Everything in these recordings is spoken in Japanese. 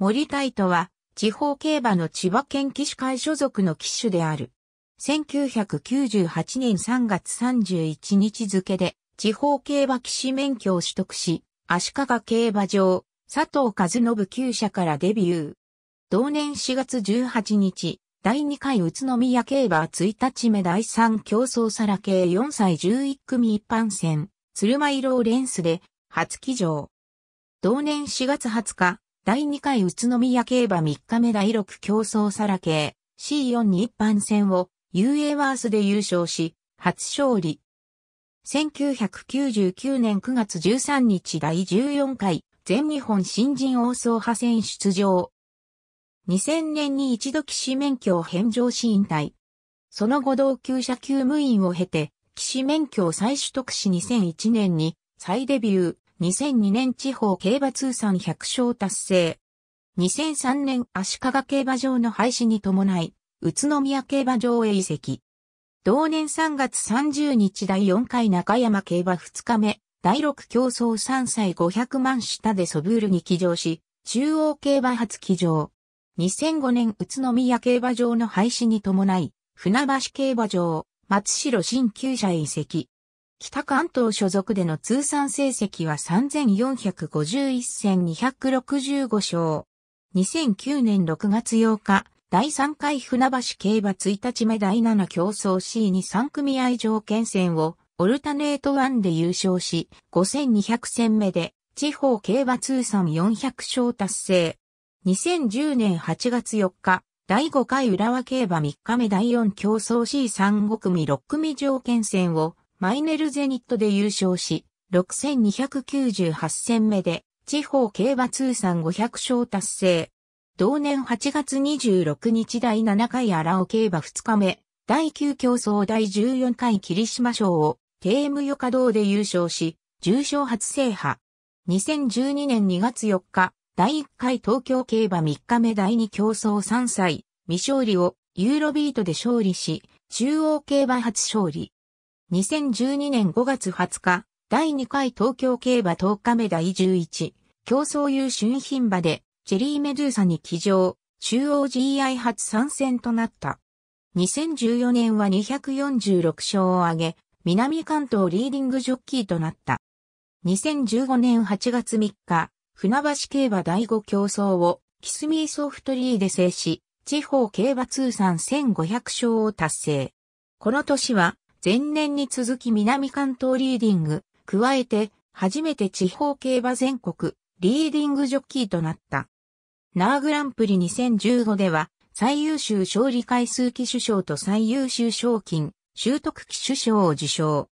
森タイトは、地方競馬の千葉県騎手会所属の騎手である。1998年3月31日付で、地方競馬騎士免許を取得し、足利競馬場、佐藤和信旧社からデビュー。同年4月18日、第2回宇都宮競馬1日目第3競争サラ系4歳11組一般戦、鶴舞ローレンスで、初騎乗。同年4月20日、第2回宇都宮競馬3日目第6競争サラ系 C4 に一般戦を UA ワースで優勝し、初勝利。1999年9月13日第14回全日本新人王総派戦出場。2000年に一度騎士免許を返上し引退。その後同級者級務員を経て、騎士免許を再取得し2001年に再デビュー。2002年地方競馬通算100勝達成。2003年足利競馬場の廃止に伴い、宇都宮競馬場へ移籍。同年3月30日第4回中山競馬2日目、第6競争3歳500万下でソブールに騎乗し、中央競馬初騎乗。2005年宇都宮競馬場の廃止に伴い、船橋競馬場、松代新旧社へ移籍。北関東所属での通算成績は3451戦265勝。2009年6月8日、第3回船橋競馬1日目第7競争 C に3組合条件戦をオルタネート1で優勝し、5200戦目で地方競馬通算400勝達成。2010年8月4日、第5回浦和競馬3日目第4競争 C3 組6組条件戦をマイネルゼニットで優勝し、6298戦目で地方競馬通算500勝達成。同年8月26日第7回荒尾競馬2日目、第9競争第14回霧島賞を、テームヨカ堂で優勝し、重賞初制覇。2012年2月4日、第1回東京競馬3日目第2競争3歳、未勝利をユーロビートで勝利し、中央競馬初勝利。2012年5月20日、第2回東京競馬10日目第11、競争優春品馬で、チェリー・メドゥーサに騎乗、中央 GI 初参戦となった。2014年は246勝を挙げ、南関東リーディングジョッキーとなった。2015年8月3日、船橋競馬第5競争を、キスミーソフトリーで制し、地方競馬通算1500勝を達成。この年は、前年に続き南関東リーディング、加えて初めて地方競馬全国リーディングジョッキーとなった。ナーグランプリ2015では最優秀勝利回数期首賞と最優秀賞金、習得期首賞を受賞。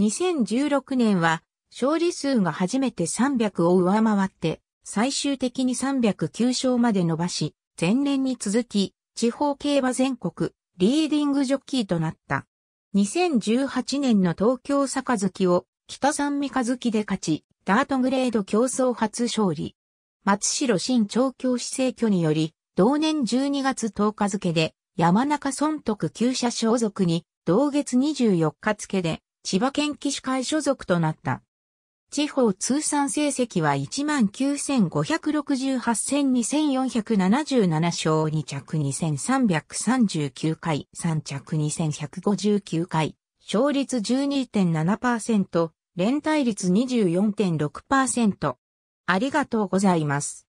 2016年は勝利数が初めて300を上回って最終的に309勝まで伸ばし、前年に続き地方競馬全国リーディングジョッキーとなった。2018年の東京杯を北三三日月で勝ち、ダートグレード競争初勝利。松代新調教師制挙により、同年12月10日付で山中尊徳旧社所属に、同月24日付で千葉県騎士会所属となった。地方通算成績は19,568 2,477勝2着2,339回3着2,159回勝率12.7%連帯率24.6%ありがとうございます。